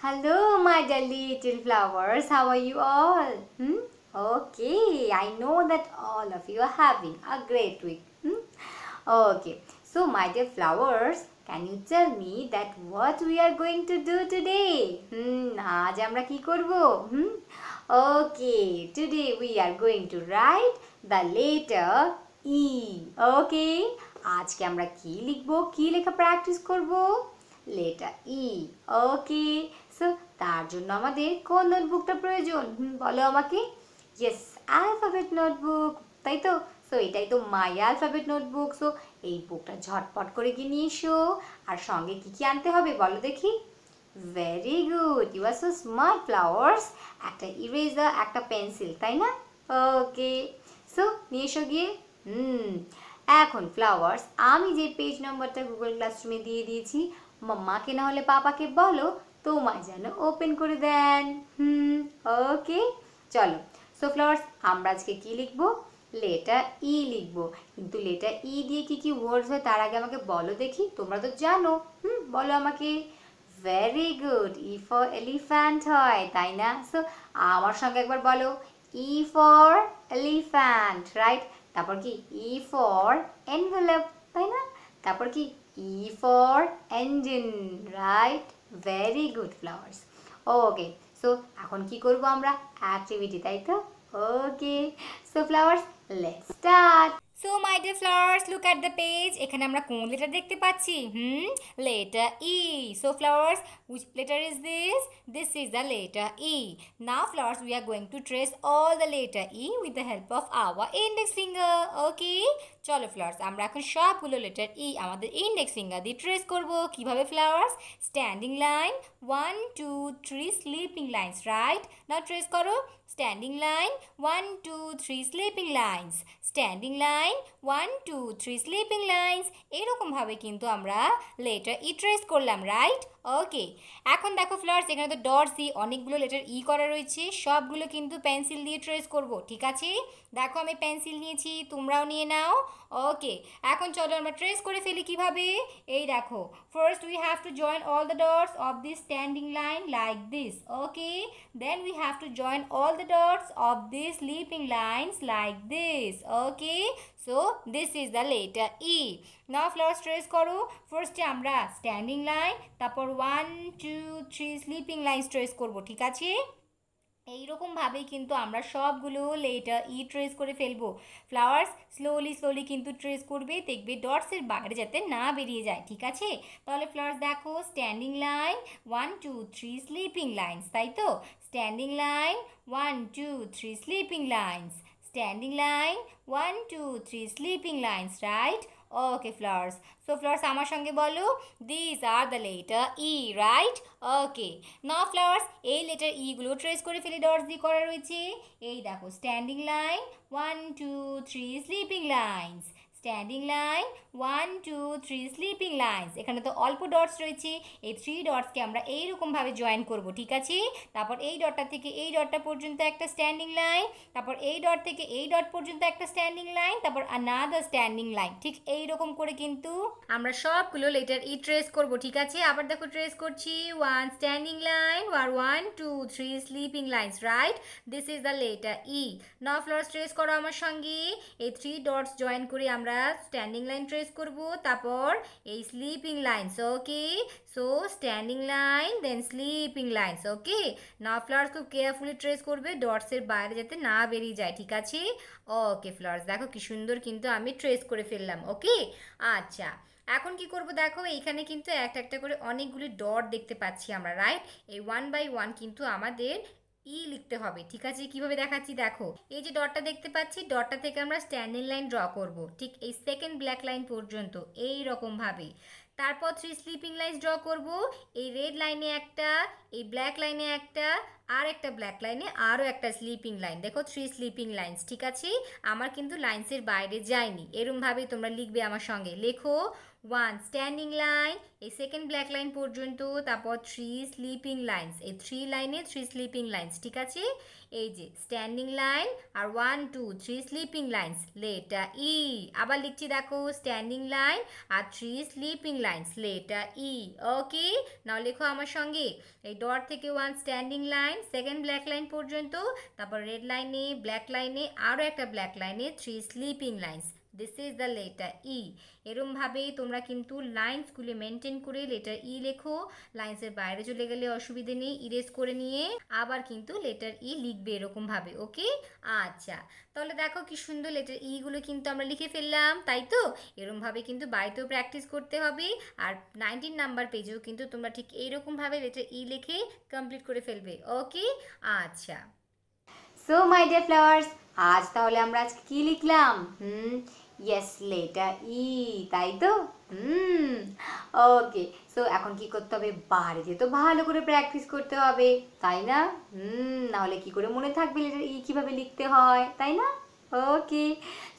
Hello, my little flowers. How are you all? Hmm? Okay, I know that all of you are having a great week. Hmm? Okay, so my dear flowers, can you tell me that what we are going to do today? Hmm, আজ আমরা Hmm? Okay, today we are going to write the letter E. Okay, আজকে amra ki likbo. Ki লেখা practice korbo. Letter E okay so তার জন্য আমাদের কোন নোটবুকটা প্রয়োজন বলো আমাকে ইয়েস অ্যালফাবেট নোটবুক তাই তো সো এটাই তো মাই অ্যালফাবেট নোটবুক সো এই বুকটা ঝটপট করে গিয়ে নিয়ে এসো আর সঙ্গে কি কি আনতে হবে বলো দেখি very good you are so smart flowers একটা ইরেজার একটা পেন্সিল তাই না ওকে সো নিয়ে এসো গিয়ে হুম এখন ফ্লাওয়ার্স আমি যে পেজ নম্বরটা গুগল ক্লাসরুমে দিয়ে দিয়েছি মাম্মাকে না হলে পাপাকে বলো তোমায় যেন ওপেন করে দেন হুম ওকে চলো সো ফ্লাওয়ার্স আমরা আজকে কি লিখবো লেটার ই e লিখবো কিন্তু লেটার ই e দিয়ে কি কি ওয়ার্ডস হয় তার আগে আমাকে বলো দেখি তোমরা তো জানো হুম বলো আমাকে very good E for elephant হয় তাই না সো আমার সঙ্গে একবার বলো ই ফর এলিফ্যান্ট রাইট তারপর কি ই ফর এনভেলপ তাই না তারপর কি E for engine, right? Very good flowers. Okay, so এখন কি করব আমরা Activity তাই তো okay so flowers let's start so my dear flowers look at the page এখানে আমরা কোন লেটার দেখতে পাচ্ছি hmm letter E so flowers which letter is this this is the letter E now flowers we are going to trace all the letter E with the help of our index finger okay চলো flowers আমরা এখন সবগুলো letter E e আমাদের index finger দিয়ে trace করবো কীভাবে flowers standing line one two three sleeping lines right না trace করো Standing line, 1, 2, 3 sleeping lines. Standing line, 1, 2, 3 sleeping lines. এরকমভাবে কিন্তু আমরা লেটার ইট্রেস করলাম রাইট ওকে এখন দেখো ফ্লাওয়ার্স এখানে তো ডট সি অনেকগুলো লেটার ই e করা রয়েছে সবগুলো কিন্তু পেন্সিল দিয়ে ট্রেস করব ঠিক আছে দেখো আমি পেন্সিল নিয়েছি তোমরাও নিয়ে নাও ওকে এখন চলো আমরা ট্রেস করে ফেলি কিভাবে এই দেখো first we have to join all the dots of this standing line like this okay then we have to join all the dots of this sleeping lines like this okay so this is the letter E না flower trace করো ফার্স্টে আমরা standing line তারপর one two three sleeping line trace করবো ঠিক আছে এইরকমভাবেই কিন্তু আমরা সবগুলো লেটার ই ট্রেস করে ফেলবো ফ্লাওয়ার্স স্লোলি স্লোলি কিন্তু ট্রেস করবে দেখবে ডটসের বাইরে যাতে না বেরিয়ে যায় ঠিক আছে তাহলে ফ্লাওয়ার্স দেখো standing line one two three sleeping lines তাই তো standing line one two three sleeping lines standing line one two three sleeping lines right okay flowers so flowers আমার সঙ্গে বলো these are the letter e right okay now flowers এই letter e গুলো trace করে ফেলে dots দিয়ে করা রয়েছে এই দেখো standing line one two three sleeping lines standing line one two three sleeping lines এখানে তো অল্প ডটস রয়েছে এই থ্রি ডটসকে আমরা এইরকমভাবে জয়েন করব ঠিক আছে তারপর এই ডটটা থেকে এই ডটটা পর্যন্ত একটা স্ট্যান্ডিং লাইন তারপর এই ডট থেকে এই ডট পর্যন্ত একটা স্ট্যান্ডিং লাইন তারপর আনাদার স্ট্যান্ডিং লাইন ঠিক এই রকম করে কিন্তু আমরা সবগুলো লেটার ই ট্রেস করব ঠিক আছে আবার দেখো ট্রেস করছি ওয়ান স্ট্যান্ডিং লাইন আর one two three sleeping lines right this is the letter E ন ফ্লোর ট্রেস করো আমার সঙ্গে এই থ্রি ডটস জয়েন করে আমরা স্ট্যান্ডিং লাইন ট্রেস করব তারপর এই sleeping lines okay so standing line then sleeping lines okay না ফ্লাওয়ার্স খুব কেয়ারফুলি ট্রেস করবে ডটসের বাইরে যাতে না বেরিয়ে যায় ঠিক আছে ওকে ফ্লাওয়ার্স দেখো কি সুন্দর কিন্তু আমি ট্রেস করে ফেললাম ওকে আচ্ছা এখন কি করব দেখো এইখানে কিন্তু একটা একটা করে অনেকগুলি ডট দেখতে পাচ্ছি আমরা রাইট এই ওয়ান বাই ওয়ান কিন্তু আমাদের ই e লিখতে হবে ঠিক আছে কিভাবে দেখাচ্ছি দেখো এই যে ডটটা দেখতে পাচ্ছি ডটটা থেকে আমরা স্ট্যান্ডিং লাইন ড্র করব ঠিক এই সেকেন্ড ব্ল্যাক লাইন পর্যন্ত এই ভাবে তারপর থ্রি স্লিপিং লাইন ড্র করব এই রেড লাইনে একটা এই ব্ল্যাক লাইনে একটা আর একটা ব্ল্যাক লাইনে আরও একটা স্লিপিং লাইন দেখো থ্রি স্লিপিং লাইনস ঠিক আছে আমার কিন্তু লাইন্সের বাইরে যায়নি এরমভাবেই তোমরা লিখবে আমার সঙ্গে লেখো ওয়ান স্ট্যান্ডিং লাইন এই সেকেন্ড ব্ল্যাক লাইন পর্যন্ত তারপর থ্রি স্লিপিং লাইনস এই থ্রি লাইনে থ্রি স্লিপিং লাইনস ঠিক আছে এই যে স্ট্যান্ডিং লাইন আর one two three sleeping lines letter E আবার লিখছি দেখো স্ট্যান্ডিং লাইন আর three sleeping lines letter E ওকে নাও লেখো আমার সঙ্গে এই ডট থেকে one standing line line second black line পর্যন্ত তারপর রেড লাইনে ব্ল্যাক লাইনে আরও একটা ব্ল্যাক লাইনে three sleeping lines this is the letter E এরমভাবেই তোমরা কিন্তু লাইন্সগুলি মেনটেন করে লেটার ই e লেখো লাইন্সের বাইরে চলে গেলে অসুবিধে নেই ইরেজ করে নিয়ে আবার কিন্তু লেটার ই e লিখবে এরকমভাবে ওকে আচ্ছা তাহলে দেখো কি সুন্দর লেটার ইগুলো e কিন্তু আমরা লিখে ফেললাম তাই তো এরমভাবে কিন্তু বাড়িতেও প্র্যাকটিস করতে হবে আর নাইনটিন নাম্বার পেজেও কিন্তু তোমরা ঠিক এইরকমভাবে লেটার ই লিখে কমপ্লিট করে ফেলবে ওকে আচ্ছা সো মাই ডিয়ার ফ্লাওয়ার্স আজ তাহলে আমরা আজকে কী লিখলাম হুম yes লেটার ই e, তাই তো হুম ওকে সো এখন কি করতে হবে বাড়িতে তো ভালো করে প্র্যাকটিস করতে হবে তাই না হুম নাহলে কি করে মনে থাকবে লেটার ই e কিভাবে লিখতে হয় তাই না okay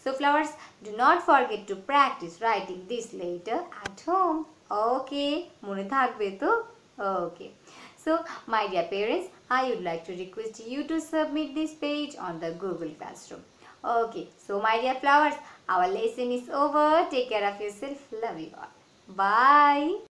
so flowers do not forget to practice writing this letter at home okay মনে থাকবে তো okay so my dear parents, I would like to request you to submit this page on the Google Classroom. Okay, so my dear flowers, Our lesson is over. Take care of yourself. Love you all. Bye.